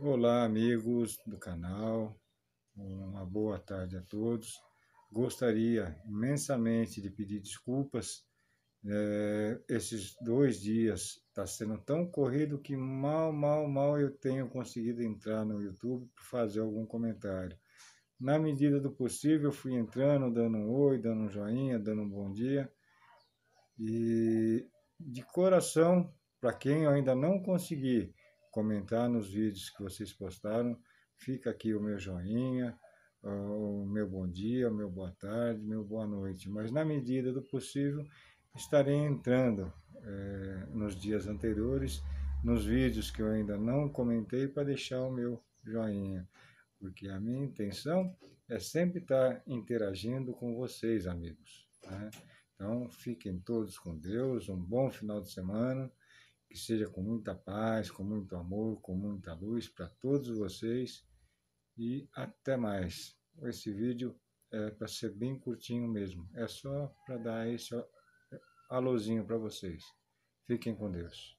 Olá, amigos do canal, uma boa tarde a todos. Gostaria imensamente de pedir desculpas. É, esses dois dias está sendo tão corrido que mal, mal, mal eu tenho conseguido entrar no YouTube para fazer algum comentário. Na medida do possível, fui entrando, dando um oi, dando um joinha, dando um bom dia. E de coração, para quem eu ainda não consegui comentar nos vídeos que vocês postaram. Fica aqui o meu joinha, o meu bom dia, o meu boa tarde, meu boa noite. Mas na medida do possível estarei entrando é, nos dias anteriores, nos vídeos que eu ainda não comentei, para deixar o meu joinha. Porque a minha intenção é sempre estar interagindo com vocês, amigos. Né? Então, fiquem todos com Deus, um bom final de semana que seja com muita paz, com muito amor, com muita luz para todos vocês e até mais. Esse vídeo é para ser bem curtinho mesmo, é só para dar esse alôzinho para vocês. Fiquem com Deus.